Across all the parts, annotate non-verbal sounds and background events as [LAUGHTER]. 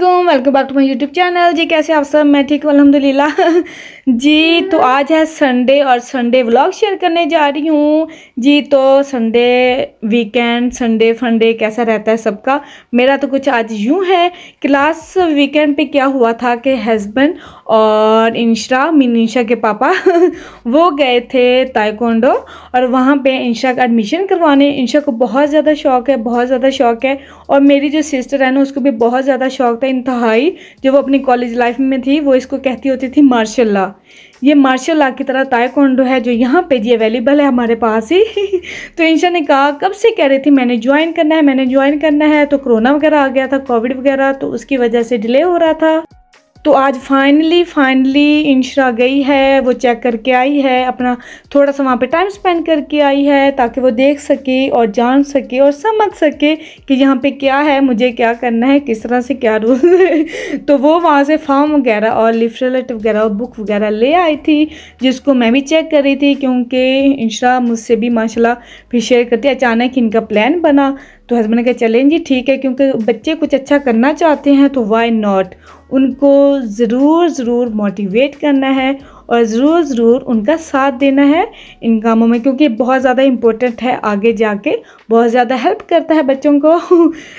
Aslam welcome back to my YouTube channel जी कैसे आप सब मैं ठीक अलहमदिल्ला जी तो आज है संडे और संडे व्लॉग शेयर करने जा रही हूँ जी तो संडे वीकेंड संडे फंडे कैसा रहता है सबका मेरा तो कुछ आज यूँ है क्लास वीकेंड पे क्या हुआ था कि हस्बैंड और इंशा मीन इंशा के पापा [LAUGHS] वो गए थे ताइकोंडो और वहाँ पे इंशा का एडमिशन करवाने इंशा को बहुत ज़्यादा शौक़ है बहुत ज़्यादा शौक़ है और मेरी जो सिस्टर है ना उसको भी बहुत ज़्यादा शौक़ था इंतहाई जो वो अपनी कॉलेज लाइफ में थी वो इसको कहती होती थी मार्शल ये मार्शल आर्ट की तरह ताइकोंडो है जो यहाँ पे जी अवेलेबल है हमारे पास ही [LAUGHS] तो इंशा ने कहा कब से कह रही थी मैंने ज्वाइन करना है मैंने ज्वाइन करना है तो कोरोना वगैरह आ गया था कोविड वगैरह तो उसकी वजह से डिले हो रहा था तो आज फाइनली फाइनली इंशरा गई है वो चेक करके आई है अपना थोड़ा सा वहाँ पे टाइम स्पेंड करके आई है ताकि वो देख सके और जान सके और समझ सके कि यहाँ पे क्या है मुझे क्या करना है किस तरह से क्या रूल [LAUGHS] तो वो वहाँ से फॉर्म वगैरह और लिफ्टलेट वगैरह और बुक वगैरह ले आई थी जिसको मैं भी चेक कर रही थी क्योंकि इंशरा मुझसे भी माशाला फिर शेयर करती अचानक इनका प्लान बना तो हस्बैंड ने कहा चलें जी ठीक है क्योंकि बच्चे कुछ अच्छा करना चाहते हैं तो वाई नॉट उनको ज़रूर ज़रूर मोटिवेट करना है और ज़रूर ज़रूर उनका साथ देना है इन कामों में क्योंकि बहुत ज़्यादा इम्पोर्टेंट है आगे जाके बहुत ज़्यादा हेल्प करता है बच्चों को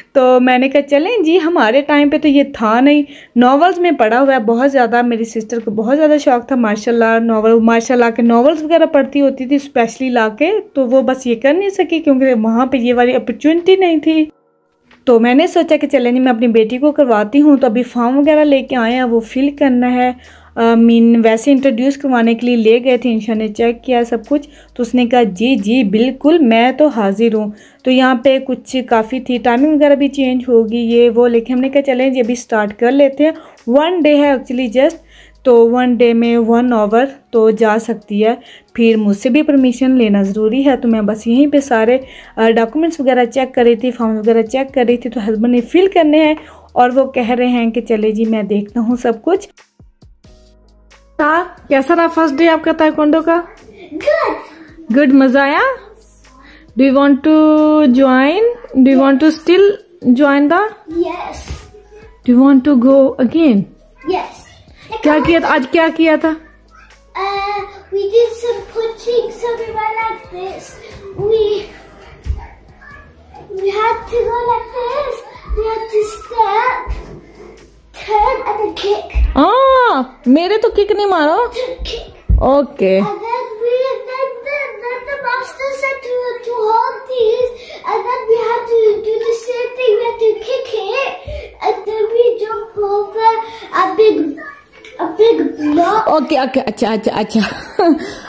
[LAUGHS] तो मैंने कहा चलें जी हमारे टाइम पे तो ये था नहीं नावल्स में पढ़ा हुआ है बहुत ज़्यादा मेरी सिस्टर को बहुत ज़्यादा शौक था माशाल्लाह नावल ला के नावल्स वगैरह पढ़ती होती थी स्पेशली ला के तो वो बस ये कर नहीं सकी क्योंकि वहाँ पर ये वाली अपॉर्चुनिटी नहीं थी तो मैंने सोचा कि चलें जी मैं अपनी बेटी को करवाती हूँ तो अभी फॉर्म वगैरह लेके आए हैं वो फिल करना है मीन वैसे इंट्रोड्यूस करवाने के लिए ले गए थे इंशा ने चेक किया सब कुछ तो उसने कहा जी जी बिल्कुल मैं तो हाज़िर हूँ तो यहाँ पे कुछ काफ़ी थी टाइमिंग वगैरह भी चेंज होगी ये वो लेकिन हमने कहा चलें जी अभी स्टार्ट कर लेते हैं वन डे है एक्चुअली जस्ट तो वन डे में वन आवर तो जा सकती है फिर मुझसे भी परमिशन लेना ज़रूरी है तो मैं बस यहीं पे सारे डॉक्यूमेंट्स वगैरह चेक कर रही थी फॉर्म वगैरह चेक कर रही थी तो हस्बैंड ने फिल करने हैं और वो कह रहे हैं कि चले जी मैं देखता हूँ सब कुछ था कैसा रहा फर्स्ट डे आपका ताइक्वांडो का गुड मजा आया do you want to join do you want to still join do want to go again क्या किया था आज क्या किया था uh, आ, हाँ, मेरे तो किक नहीं मारो ओके ओके ओके अच्छा अच्छा अच्छा [LAUGHS]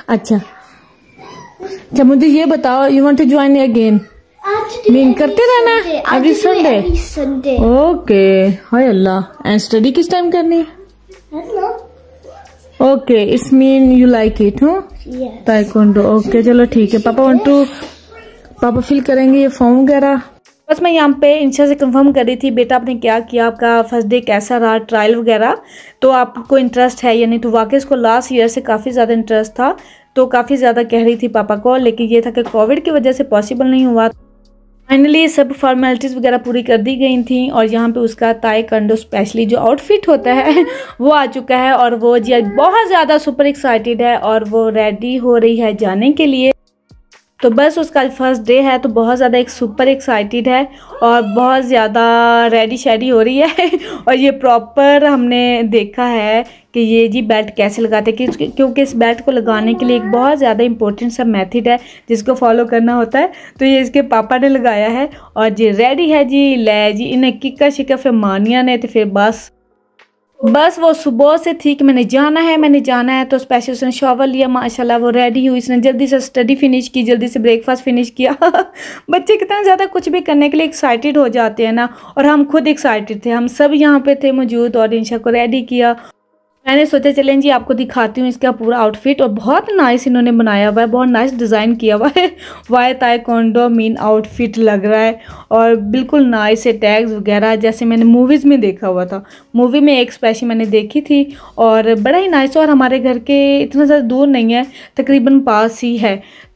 अच्छा अच्छा मुझे ये बताओ you want to join again mean करते रहना every Sunday okay hi Allah and study किस टाइम करनी है okay it's mean you like it हूँ ताइकोंडो ओके चलो ठीक है पापा वन टू पापा फिल करेंगे ये फॉर्म वगैरह बस मैं यहाँ पे इंशा से कंफर्म कर रही थी बेटा आपने क्या किया आपका फर्स्ट डे कैसा रहा ट्रायल वगैरह तो आपको इंटरेस्ट है या नहीं तो वाकई इसको लास्ट ईयर से काफ़ी ज़्यादा इंटरेस्ट था तो काफ़ी ज़्यादा कह रही थी पापा को लेकिन ये था कि कोविड की वजह से पॉसिबल नहीं हुआ फाइनली सब फॉर्मेलिटीज़ वगैरह पूरी कर दी गई थी और यहाँ पे उसका ताई कंडो स्पेशली जो आउटफिट होता है [LAUGHS] वो आ चुका है और वो जी बहुत ज़्यादा सुपर एक्साइटेड है और वो रेडी हो रही है जाने के लिए तो बस उसका फर्स्ट डे है तो बहुत ज़्यादा एक सुपर एक्साइटेड है और बहुत ज़्यादा रेडी शेडी हो रही है [LAUGHS] और ये प्रॉपर हमने देखा है कि ये जी बेल्ट कैसे लगाते हैं क्योंकि इस बेल्ट को लगाने के लिए एक बहुत ज़्यादा इंपॉर्टेंट सा मेथड है जिसको फॉलो करना होता है तो ये इसके पापा ने लगाया है और जी रेडी है जी ले जी इन्हें किक्का शिक्का फिर मानिया ने तो फिर बस बस वो सुबह से थी कि मैंने जाना है मैंने जाना है तो स्पेशल उसने शॉवर लिया माशाल्लाह वो रेडी हुई इसने जल्दी से स्टडी फिनिश की जल्दी से ब्रेकफास्ट फिनिश किया [LAUGHS] बच्चे कितना ज़्यादा कुछ भी करने के लिए एक्साइटेड हो जाते हैं ना और हम खुद एक्साइटेड थे हम सब यहाँ पे थे मौजूद और इंशा को रेडी किया मैंने सोचा चलें जी आपको दिखाती हूँ इसका पूरा आउटफिट और बहुत नाइस इन्होंने बनाया हुआ है बहुत नाइस डिज़ाइन किया हुआ है वाई ताए कॉन्डो मीन आउटफिट लग रहा है और बिल्कुल नाइस है टैग्स वगैरह जैसे मैंने मूवीज़ में देखा हुआ था मूवी में एक स्पेशी मैंने देखी थी और बड़ा ही नाइस और हमारे घर के इतना ज़्यादा दूर नहीं है तकरीबन पास ही है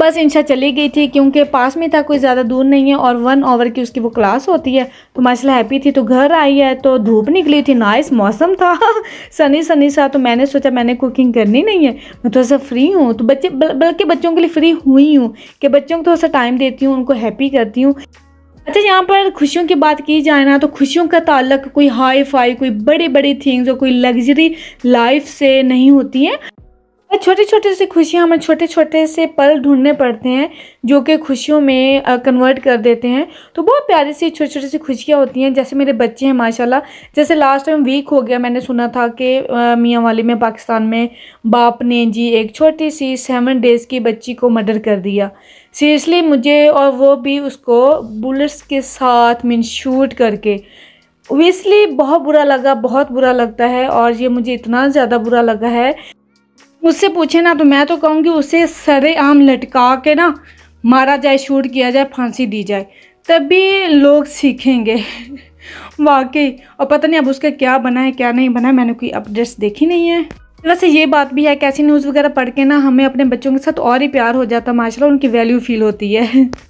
बस इंशा चली गई थी क्योंकि पास में था कोई ज़्यादा दूर नहीं है और वन आवर की उसकी वो क्लास होती है तो माशाल्लाह हैप्पी थी तो घर आई है तो धूप निकली थी नाइस मौसम था सनी [LAUGHS] सनी सा तो मैंने सोचा मैंने कुकिंग करनी नहीं है मैं थोड़ा सा फ्री हूँ तो बच्चे बल्कि बच्चों के लिए फ्री हुई हूँ कि बच्चों को थोड़ा सा टाइम देती हूँ उनको हैप्पी करती हूँ अच्छा यहाँ पर खुशियों की बात की जाए ना तो खुशियों का ताल्लुक कोई हाई फाई कोई बड़ी बड़ी थिंग्स और कोई लग्जरी लाइफ से नहीं होती है छोटे छोटे से खुशियाँ हमें छोटे छोटे से पल ढूंढने पड़ते हैं जो कि खुशियों में कन्वर्ट कर देते हैं तो बहुत प्यारी सी छोटी छोटी सी खुशियाँ होती हैं जैसे मेरे बच्चे हैं माशाल्लाह जैसे लास्ट टाइम वीक हो गया मैंने सुना था कि मियाँ वाली में पाकिस्तान में बाप ने जी एक छोटी सी सेवन डेज़ की बच्ची को मर्डर कर दिया सीरियसली मुझे और वो भी उसको बुलेट्स के साथ मीन शूट करके ओबियसली बहुत बुरा लगा बहुत बुरा लगता है और ये मुझे इतना ज़्यादा बुरा लगा है उससे पूछे ना तो मैं तो कहूँगी उसे सरे आम लटका के ना मारा जाए शूट किया जाए फांसी दी जाए तभी लोग सीखेंगे [LAUGHS] वाकई और पता नहीं अब उसका क्या बना है क्या नहीं बना है मैंने कोई अपडेट्स देखी नहीं है वैसे ये बात भी है कैसी न्यूज़ वगैरह पढ़ के ना हमें अपने बच्चों के साथ और ही प्यार हो जाता माशाल्लाह उनकी वैल्यू फील होती है [LAUGHS]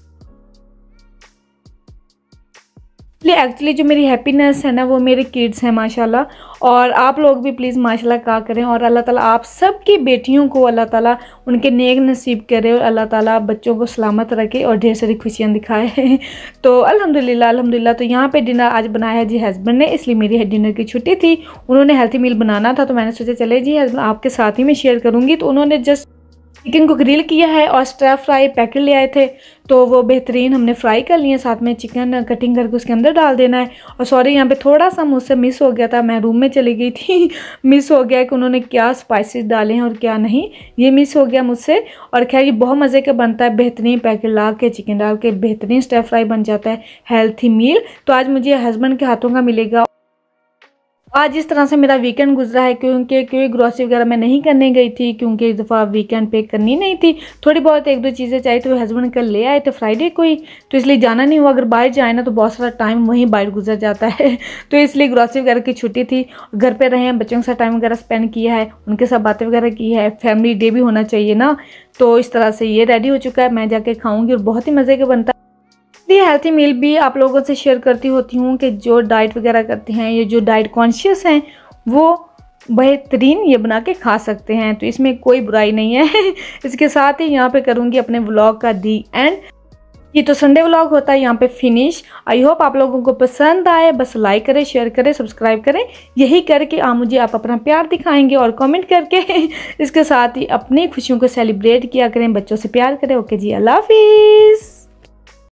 इसलिए एक्चुअली जो मेरी हैप्पीनेस है ना वो मेरे किड्स हैं माशाल्लाह और आप लोग भी प्लीज़ माशाल्लाह का करें और अल्लाह ताला आप सब की बेटियों को अल्लाह ताला उनके नेक नसीब करे और अल्लाह ताला बच्चों को सलामत रखे और ढेर सारी खुशियाँ दिखाए [LAUGHS] तो अल्हम्दुलिल्लाह अल्हम्दुलिल्लाह तो यहाँ पे डिनर आज बनाया है जी हस्बैंड ने इसलिए मेरी डिनर की छुट्टी थी उन्होंने हेल्थी मील बनाना था तो मैंने सोचा चले जी आपके साथ ही मैं शेयर करूँगी तो उन्होंने जस्ट चिकन को ग्रिल किया है और स्ट्रा फ्राई पैकेट ले आए थे तो वो बेहतरीन हमने फ्राई कर लिए साथ में चिकन कटिंग करके उसके अंदर डाल देना है और सॉरी यहाँ पे थोड़ा सा मुझसे मिस हो गया था मैं रूम में चली गई थी मिस [LAUGHS] हो गया कि उन्होंने क्या स्पाइसेस डाले हैं और क्या नहीं ये मिस हो गया मुझसे और खैर ये बहुत मज़े का बनता है बेहतरीन पैकेट ला के चिकन डाल के बेहतरीन स्ट्रा फ्राई बन जाता है हेल्थी मील तो आज मुझे हस्बैंड के हाथों का मिलेगा आज इस तरह से मेरा वीकेंड गुजरा है क्योंकि क्योंकि ग्रॉसरी वगैरह मैं नहीं करने गई थी क्योंकि इस दफ़ा वीकेंड पे करनी नहीं थी थोड़ी बहुत एक दो चीज़ें चाहिए तो हस्बैंड कल ले आए थे फ्राइडे को ही तो इसलिए जाना नहीं हुआ अगर बाहर जाए ना तो बहुत सारा टाइम वहीं बाहर गुजर जाता है [LAUGHS] तो इसलिए ग्रॉसरी वगैरह की छुट्टी थी घर पर रहे हैं बच्चों के साथ टाइम वगैरह स्पेंड किया है उनके साथ बातें वगैरह की है फैमिली डे भी होना चाहिए ना तो इस तरह से ये रेडी हो चुका है मैं जाके खाऊँगी और बहुत ही मज़े के बनता है इतनी हेल्थी मील भी आप लोगों से शेयर करती होती हूँ कि जो डाइट वगैरह करते हैं या जो डाइट कॉन्शियस हैं वो बेहतरीन ये बना के खा सकते हैं तो इसमें कोई बुराई नहीं है [LAUGHS] इसके साथ ही यहाँ पे करूँगी अपने व्लॉग का दी एंड ये तो संडे व्लॉग होता है यहाँ पे फिनिश आई होप आप लोगों को पसंद आए बस लाइक करें शेयर करें सब्सक्राइब करें यही करके आप मुझे आप अपना प्यार दिखाएंगे और कमेंट करके [LAUGHS] इसके साथ ही अपनी खुशियों को सेलिब्रेट किया करें बच्चों से प्यार करें ओके जी अल्लाह हाफिज़